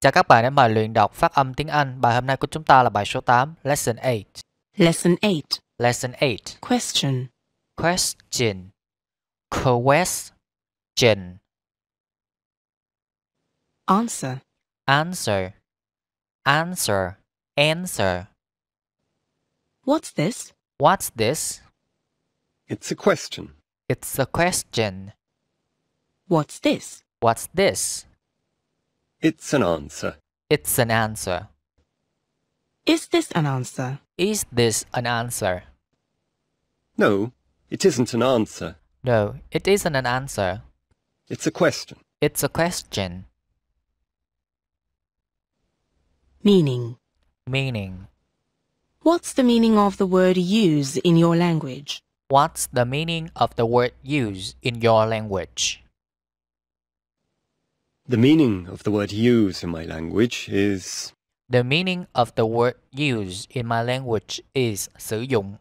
Chào các bạn đến bài luyện đọc phát âm tiếng Anh. Bài hôm nay của chúng ta là bài số 8, Lesson 8. Lesson 8. Lesson 8. Question. Question. Question. Answer. Answer. Answer. Answer. What's this? What's this? It's a question. It's a question. What's this? What's this? It's an answer. It's an answer. Is this an answer? Is this an answer? No, it isn't an answer. No, it isn't an answer. It's a question. It's a question. Meaning. Meaning. What's the meaning of the word use in your language? What's the meaning of the word use in your language? The meaning of the word use in my language is The meaning of the word use in my language is 使用.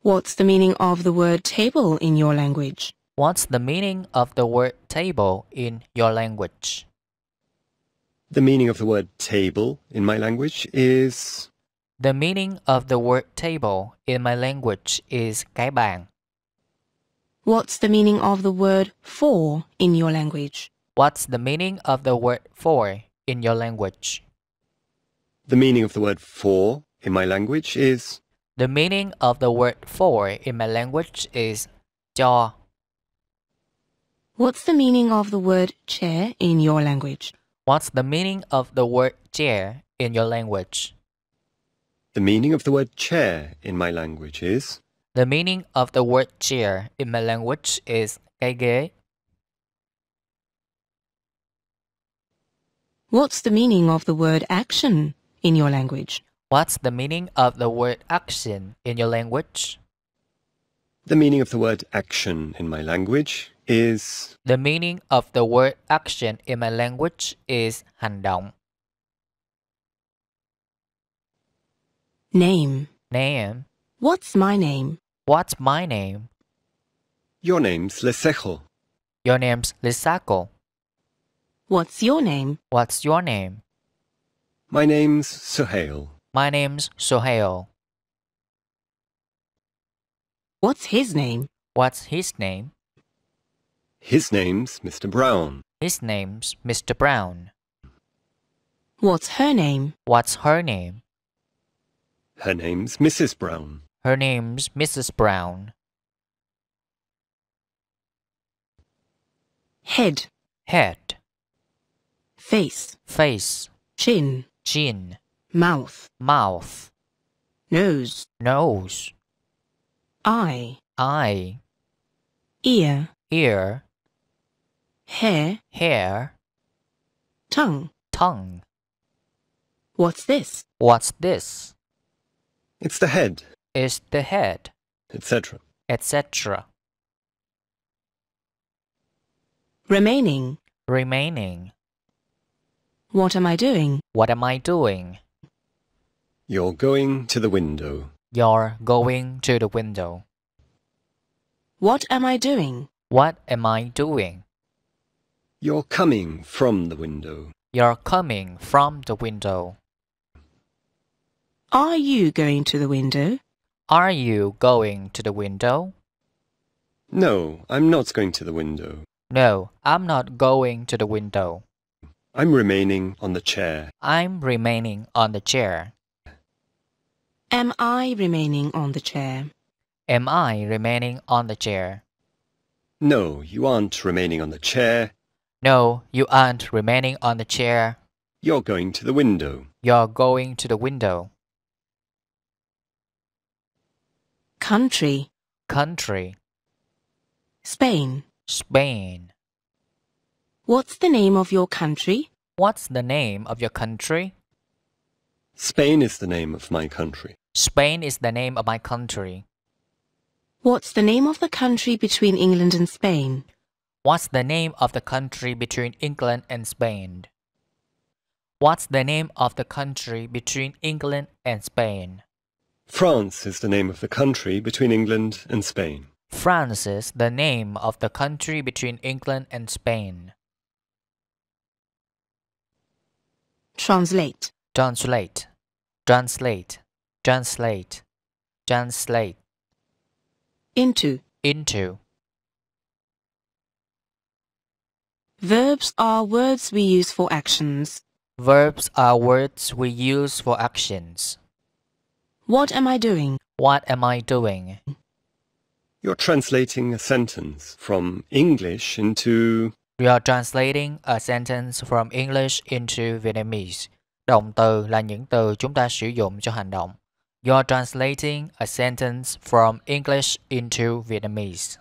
What's the meaning of the word table in your language? What's the meaning of the word table in your language? The meaning of the word table in my language is The meaning of the word table in my language is cái bàn. What's the meaning of the word for in your language? What's the meaning of the word for in your language? The meaning of the word for in my language is The meaning of the word for in my language is cho. What's the meaning of the word chair in your language? What's the meaning of the word chair in your language? The meaning of the word chair in my language is The meaning of the word chair in my language is cái ghế What's the meaning of the word action in your language? What's the meaning of the word action in your language? The meaning of the word action in my language is The meaning of the word action in my language is handam. Name. Name. What's my name? What's my name? Your name's Lesejo. Your name's Lisaco. What's your name? What's your name? My name's Sohail. My name's Sohail. What's his name? What's his name? His name's Mr. Brown. His name's Mr. Brown. What's her name? What's her name? Her name's Mrs. Brown. Her name's Mrs. Brown. Head. Head face, face, chin, chin, mouth, mouth, nose, nose, eye, eye, ear, ear, hair, hair, tongue, tongue. What's this? What's this? It's the head. It's the head. Etc. Etc. Remaining. Remaining. What am I doing? What am I doing? You're going to the window. You're going to the window. What am I doing? What am I doing? You're coming from the window. You're coming from the window. Are you going to the window? Are you going to the window? No, I'm not going to the window. No, I'm not going to the window. I'm remaining on the chair. I'm remaining on the chair. Am I remaining on the chair? Am I remaining on the chair? No, you aren't remaining on the chair. No, you aren't remaining on the chair. You're going to the window. You're going to the window. Country. Country. Spain. Spain. What's the name of your country? What's the name of your country? Spain is the name of my country. Spain is the name of my country. What's the name of the country between England and Spain? What's the name of the country between England and Spain? What's the name of the country between England and Spain? France is the name of the country between England and Spain. France is the name of the country between England and Spain. Translate. Translate. Translate. Translate. Translate. Into. Into. Verbs are words we use for actions. Verbs are words we use for actions. What am I doing? What am I doing? You're translating a sentence from English into We are translating a sentence from English into Vietnamese. Động từ là những từ chúng ta sử dụng cho hành động. You are translating a sentence from English into Vietnamese.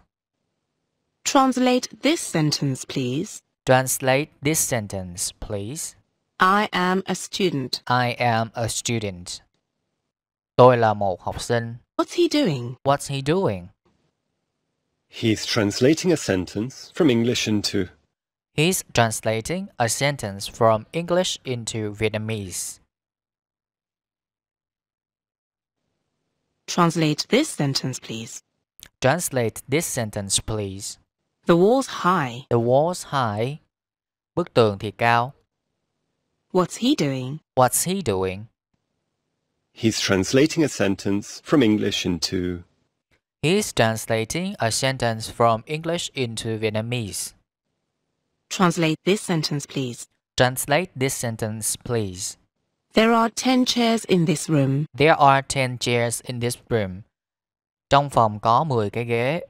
Translate this sentence, please. Translate this sentence, please. I am a student. I am a student. Tôi là một học sinh. What's he doing? What's he doing? He's translating a sentence from English into He's translating a sentence from English into Vietnamese. Translate this sentence, please. Translate this sentence, please. The wall's high. The wall's high. Bức tường thì cao. What's he doing? What's he doing? He's translating a sentence from English into. He's translating a sentence from English into Vietnamese. Translate this sentence, please. Translate this sentence, please. There are 10 chairs in this room. There are 10 chairs in this room. Trong phòng có 10 cái ghế.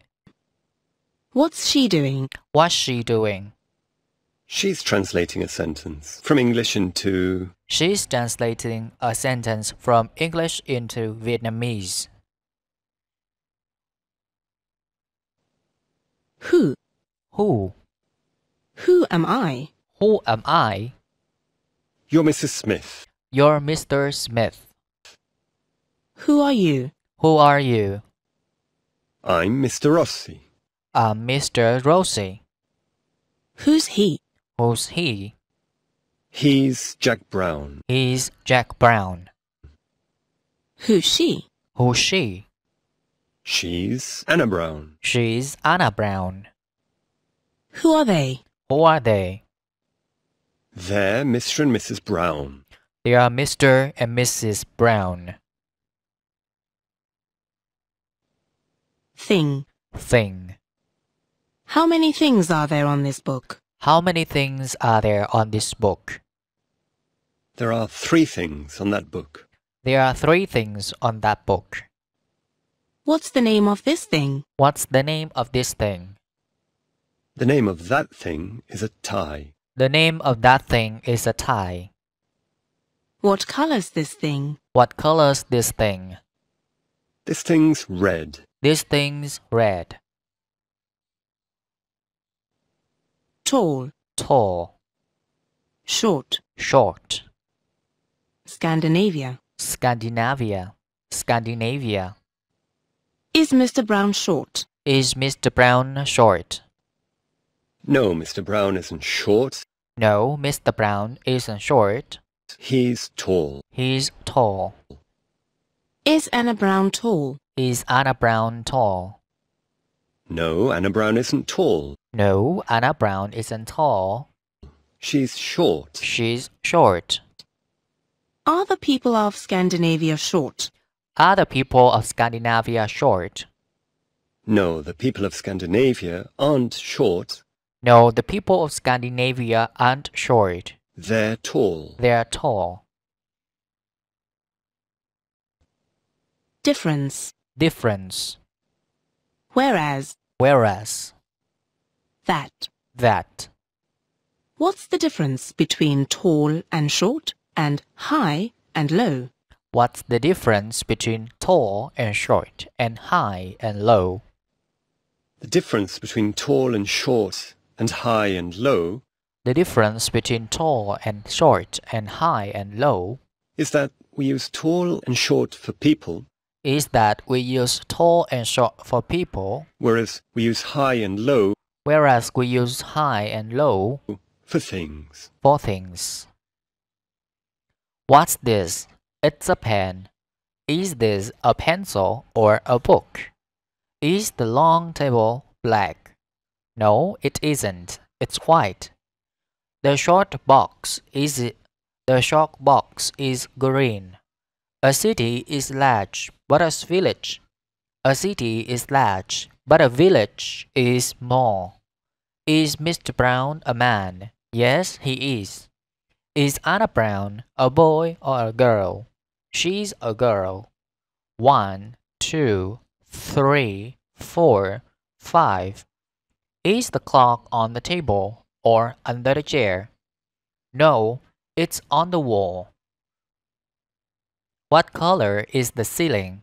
What's she doing? What's she doing? She's translating a sentence from English into... She's translating a sentence from English into Vietnamese. Who? Who? Who am I? Who am I? You're Mrs. Smith. You're Mr. Smith. Who are you? Who are you? I'm Mr. Rossi. I'm Mr. Rossi. Who's he? Who's he? He's Jack Brown. He's Jack Brown. Who's she? Who's she? She's Anna Brown. She's Anna Brown. Who are they? Who are they? They're Mr. and Mrs. Brown. They are Mr. and Mrs. Brown. Thing. Thing. How many things are there on this book? How many things are there on this book? There are three things on that book. There are three things on that book. What's the name of this thing? What's the name of this thing? The name of that thing is a tie. The name of that thing is a tie. What color's this thing? What color's this thing? This thing's red. This thing's red. Tall. Tall. Short. Short. Scandinavia. Scandinavia. Scandinavia. Is Mr. Brown short? Is Mr. Brown short? No, Mr. Brown isn't short. No, Mr. Brown isn't short. He's tall. He's tall. Is Anna Brown tall? Is Anna Brown tall? No, Anna Brown isn't tall. No, Anna Brown isn't tall. She's short. She's short. Are the people of Scandinavia short? Are the people of Scandinavia short? No, the people of Scandinavia aren't short. No, the people of Scandinavia aren't short. They're tall. They're tall. Difference. Difference. Whereas. Whereas. That. That. What's the difference between tall and short and high and low? What's the difference between tall and short and high and low? The difference between tall and short and high and low, the difference between tall and short and high and low is that we use tall and short for people, is that we use tall and short for people, whereas we use high and low, whereas we use high and low for things. For things. What's this? It's a pen. Is this a pencil or a book? Is the long table black? No, it isn't. It's white. The short box is the short box is green. A city is large, but a village. A city is large, but a village is small. Is Mr. Brown a man? Yes, he is. Is Anna Brown a boy or a girl? She's a girl. One, two, three, four, five, is the clock on the table or under the chair? No, it's on the wall. What color is the ceiling?